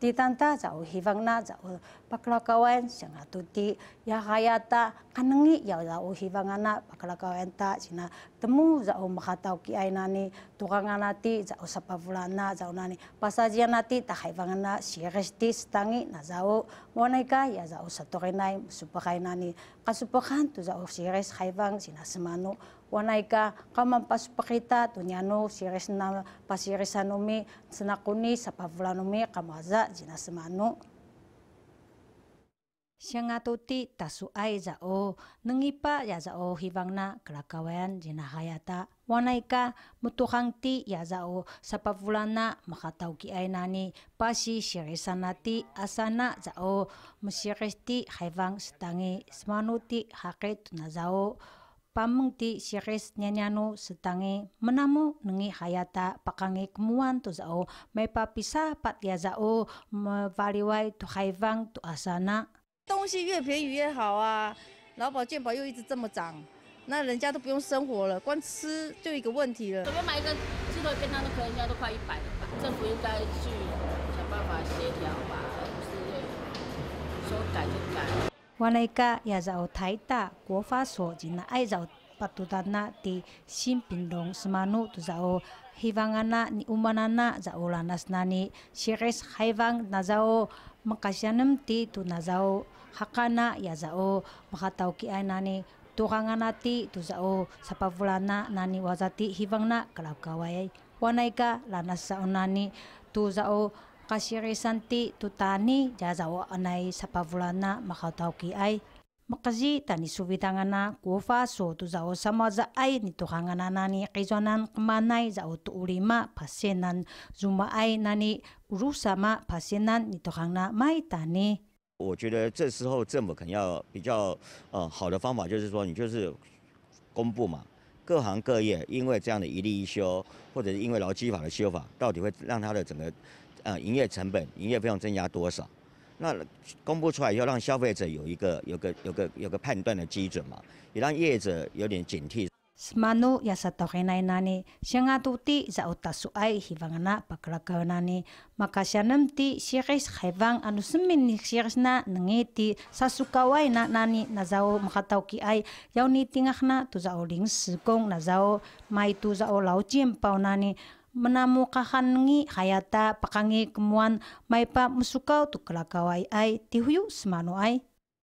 di tanta jau hivang na jau pakla kawen sing atuti ya hayata kanengi ya jau hivang ana pakla kawen ta sina temu jau makatau ki ainani tukang anati jau sapavulana jau nani pasaji anati ta hivang ana sigesti stangi na jau monaika ya jau satorenai nani kasupakan tu jau sigres hivang sihna semanu wanai ka kaman paspakita tu nyano siris na pasirisanumi senakuni sa pavlanumi kamaza jinasemano. Siang ngatuti tasu ai zao, nengipa ya zao hivang na kelakawayan jinahayata. Wanai ka mutuhang ti ya zao sa pavulan na makatau ki ay nani pasi sirisan nati asana zao mesiris ti hivang setangi semanuti hakit na zao. 东西越便宜越好啊！劳保健保又一直这么涨，那人家都不用生活了，光吃就一个问题了。随便买一个鸡腿，便当都快一百了吧？政府应该去想办法协调吧，而不是说改就改。原来个也就台大国法所进来，爱就巴杜达那的新平龙斯马努都就希望啊那你乌玛那那就乌拉那斯那尼，西格斯希望那就马卡西南的都那就哈卡那也就马卡托基埃那尼。tukang anati tu sa o sa pavulana nani wazati hibang na kalau kawai wanaika lana sa onani tu sa 我觉得这时候政府肯定要比较呃好的方法，就是说你就是公布嘛，各行各业因为这样的一立一修，或者是因为劳基法的修法，到底会让它的整个。呃，营业成本、营业费用增加多少？那公布出来要让消费者有一个、有个、有个、有个判断的基准嘛？也让业者有点警惕。Smanu yasak doh kay nani? Sana tuti sa utas suay kibang na paglakayan nani makasianempti siya kis kay bang ano sim ni siya na ngeti sa sukaway na nani na zao makatauki ay yon itingh na tu saoling siyong na zao may tu sao laojian pa nani? menamukahan ngi kayata pakangi kemuan maipa musukau tu kelakawai ai tihuyu semano ai.